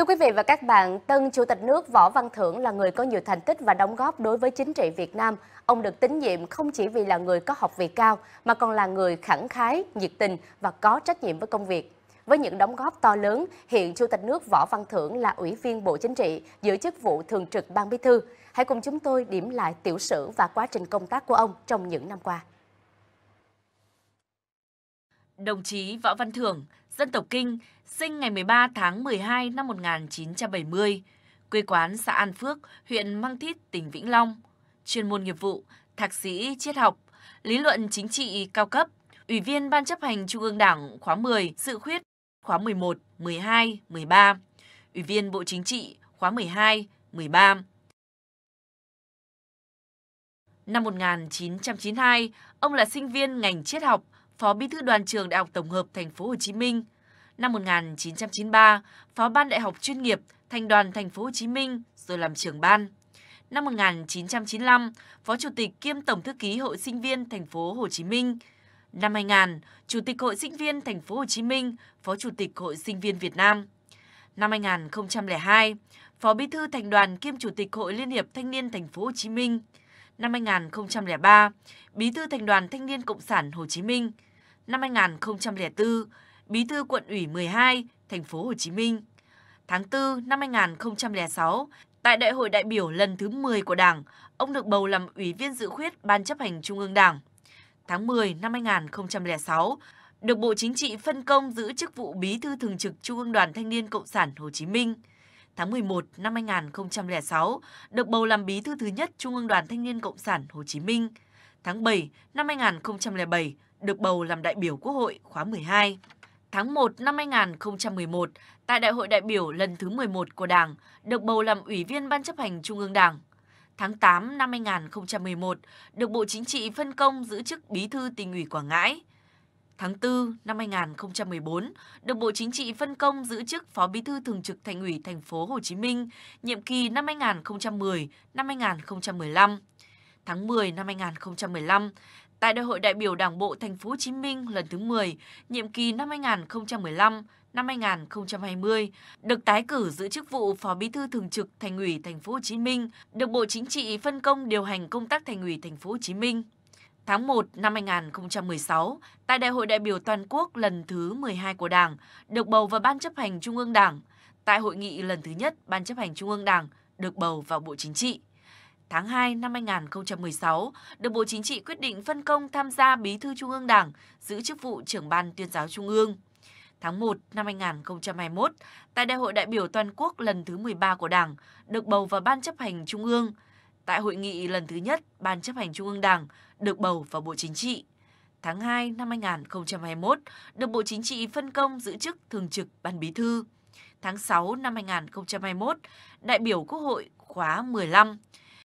Thưa quý vị và các bạn, tân Chủ tịch nước Võ Văn Thưởng là người có nhiều thành tích và đóng góp đối với chính trị Việt Nam. Ông được tín nhiệm không chỉ vì là người có học vị cao, mà còn là người khẳng khái, nhiệt tình và có trách nhiệm với công việc. Với những đóng góp to lớn, hiện Chủ tịch nước Võ Văn Thưởng là Ủy viên Bộ Chính trị, giữ chức vụ Thường trực Ban Bí thư. Hãy cùng chúng tôi điểm lại tiểu sử và quá trình công tác của ông trong những năm qua. Đồng chí Võ Văn Thưởng dân tộc Kinh, sinh ngày 13 tháng 12 năm 1970, quê quán xã An Phước, huyện Mang Thít, tỉnh Vĩnh Long, chuyên môn nghiệp vụ, thạc sĩ triết học, lý luận chính trị cao cấp, Ủy viên Ban chấp hành Trung ương Đảng khóa 10, dự khuyết khóa 11, 12, 13, Ủy viên Bộ Chính trị khóa 12, 13. Năm 1992, ông là sinh viên ngành triết học Phó Bí thư Đoàn trường Đại học Tổng hợp Thành phố Hồ Chí Minh. Năm 1993, Phó Ban Đại học chuyên nghiệp Thành đoàn Thành phố Hồ Chí Minh rồi làm trưởng ban. Năm 1995, Phó Chủ tịch kiêm Tổng thư ký Hội sinh viên Thành phố Hồ Chí Minh. Năm 2000, Chủ tịch Hội sinh viên Thành phố Hồ Chí Minh, Phó Chủ tịch Hội sinh viên Việt Nam. Năm 2002, Phó Bí thư Thành đoàn kiêm Chủ tịch Hội Liên hiệp Thanh niên Thành phố Hồ Chí Minh. Năm 2003, Bí thư Thành đoàn Thanh niên Cộng sản Hồ Chí Minh năm 2004, Bí thư quận ủy 12, thành phố Hồ Chí Minh. Tháng 4 năm 2006, tại đại hội đại biểu lần thứ 10 của Đảng, ông được bầu làm Ủy viên dự khuyết Ban chấp hành Trung ương Đảng. Tháng 10 năm 2006, được Bộ Chính trị phân công giữ chức vụ Bí thư Thường trực Trung ương Đoàn Thanh niên Cộng sản Hồ Chí Minh. Tháng 11 năm 2006, được bầu làm Bí thư thứ nhất Trung ương Đoàn Thanh niên Cộng sản Hồ Chí Minh. Tháng 7 năm 2007, được bầu làm đại biểu Quốc hội khóa 12. Tháng 1 năm 2011, tại Đại hội đại biểu lần thứ 11 của Đảng, được bầu làm Ủy viên Ban chấp hành Trung ương Đảng. Tháng 8 năm 2011, được Bộ Chính trị phân công giữ chức Bí thư tỉnh ủy Quảng Ngãi. Tháng 4 năm 2014, được Bộ Chính trị phân công giữ chức Phó Bí thư Thường trực Thành ủy Thành phố Hồ Chí Minh, nhiệm kỳ năm 2010 2015 tháng 10 năm 2015, Tại Đại hội đại biểu Đảng bộ Thành phố Hồ Chí Minh lần thứ 10, nhiệm kỳ năm 2015 năm 2020, được tái cử giữ chức vụ Phó Bí thư Thường trực Thành ủy Thành phố Hồ Chí Minh, được Bộ Chính trị phân công điều hành công tác Thành ủy Thành phố Hồ Chí Minh. Tháng 1 năm 2016, tại Đại hội đại biểu toàn quốc lần thứ 12 của Đảng, được bầu vào Ban chấp hành Trung ương Đảng. Tại hội nghị lần thứ nhất Ban chấp hành Trung ương Đảng, được bầu vào Bộ Chính trị tháng 2 năm 2016, được Bộ Chính trị quyết định phân công tham gia Bí thư Trung ương Đảng, giữ chức vụ trưởng ban tuyên giáo Trung ương. Tháng 1 năm 2021, tại Đại hội đại biểu toàn quốc lần thứ 13 của Đảng, được bầu vào Ban chấp hành Trung ương. Tại hội nghị lần thứ nhất, Ban chấp hành Trung ương Đảng được bầu vào Bộ Chính trị. Tháng 2 năm 2021, được Bộ Chính trị phân công giữ chức Thường trực Ban Bí thư. Tháng 6 năm 2021, đại biểu Quốc hội khóa 15